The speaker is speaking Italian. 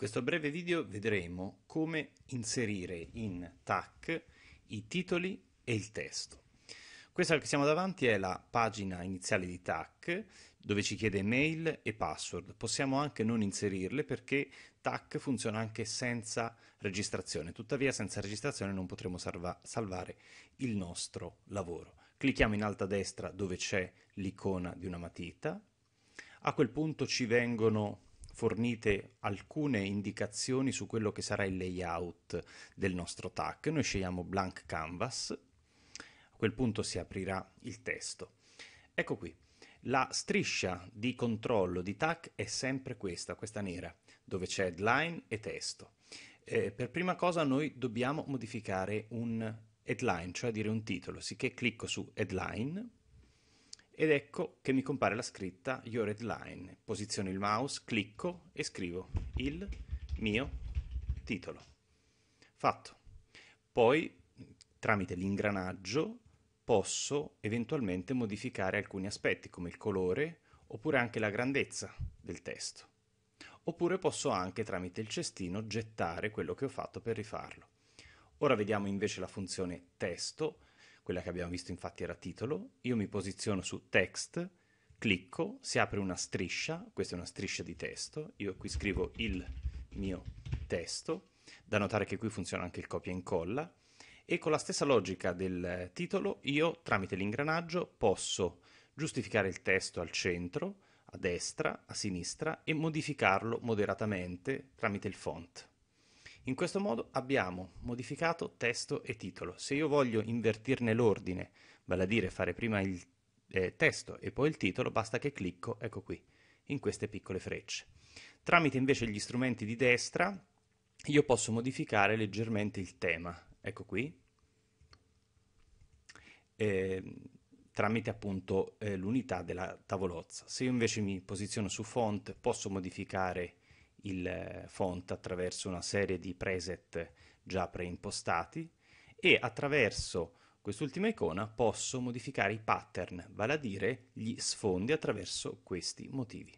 questo breve video vedremo come inserire in TAC i titoli e il testo. Questa che siamo davanti è la pagina iniziale di TAC dove ci chiede mail e password. Possiamo anche non inserirle perché TAC funziona anche senza registrazione. Tuttavia senza registrazione non potremo salva salvare il nostro lavoro. Clicchiamo in alto a destra dove c'è l'icona di una matita. A quel punto ci vengono fornite alcune indicazioni su quello che sarà il layout del nostro TAC. Noi scegliamo blank canvas, a quel punto si aprirà il testo. Ecco qui, la striscia di controllo di TAC è sempre questa, questa nera, dove c'è headline e testo. Eh, per prima cosa noi dobbiamo modificare un headline, cioè dire un titolo, sicché clicco su headline ed ecco che mi compare la scritta Your Headline. Posiziono il mouse, clicco e scrivo il mio titolo. Fatto. Poi, tramite l'ingranaggio, posso eventualmente modificare alcuni aspetti come il colore oppure anche la grandezza del testo. Oppure posso anche tramite il cestino gettare quello che ho fatto per rifarlo. Ora vediamo invece la funzione testo quella che abbiamo visto infatti era titolo, io mi posiziono su text, clicco, si apre una striscia, questa è una striscia di testo, io qui scrivo il mio testo, da notare che qui funziona anche il copia e incolla, e con la stessa logica del titolo io tramite l'ingranaggio posso giustificare il testo al centro, a destra, a sinistra e modificarlo moderatamente tramite il font. In questo modo abbiamo modificato testo e titolo. Se io voglio invertirne l'ordine, vale a dire fare prima il eh, testo e poi il titolo, basta che clicco, ecco qui, in queste piccole frecce. Tramite invece gli strumenti di destra io posso modificare leggermente il tema, ecco qui, eh, tramite appunto eh, l'unità della tavolozza. Se io invece mi posiziono su font posso modificare il il font attraverso una serie di preset già preimpostati e attraverso quest'ultima icona posso modificare i pattern, vale a dire gli sfondi attraverso questi motivi.